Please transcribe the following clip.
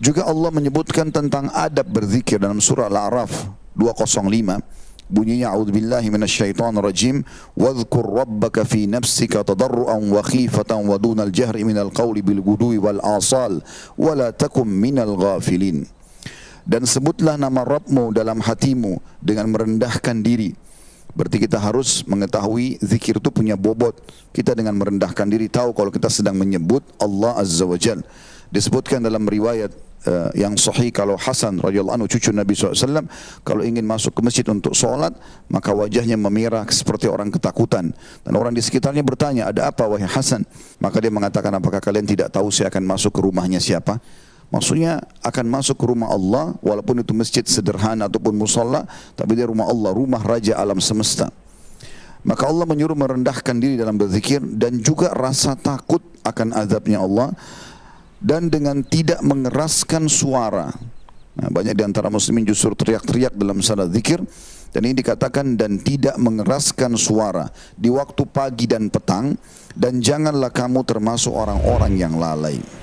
Juga Allah menyebutkan tentang adab berzikir dalam surah Al-A'raf 205 bunyinya a'udzu billahi minasyaitonir rajim wadhkur rabbaka fi nafsika tadarruan wa khifatan wa dunal jahri minal qawli bil gudwi wal asal wala takum minal ghafilin dan sebutlah nama Rabbmu dalam hatimu dengan merendahkan diri Berarti kita harus mengetahui zikir itu punya bobot. Kita dengan merendahkan diri tahu kalau kita sedang menyebut Allah Azza wa Jalla disebutkan dalam riwayat uh, yang sahih kalau Hasan radhiyallahu anhu cucu Nabi SAW kalau ingin masuk ke masjid untuk solat maka wajahnya memerah seperti orang ketakutan dan orang di sekitarnya bertanya ada apa wahai Hasan maka dia mengatakan apakah kalian tidak tahu saya akan masuk ke rumahnya siapa Maksudnya akan masuk ke rumah Allah walaupun itu masjid sederhana ataupun musalla tapi dia rumah Allah, rumah raja alam semesta. Maka Allah menyuruh merendahkan diri dalam berzikir dan juga rasa takut akan azabnya Allah. dan dengan tidak mengeraskan suara. Nah, banyak di antara muslimin justru teriak-teriak dalam salat zikir dan ini dikatakan dan tidak mengeraskan suara di waktu pagi dan petang dan janganlah kamu termasuk orang-orang yang lalai.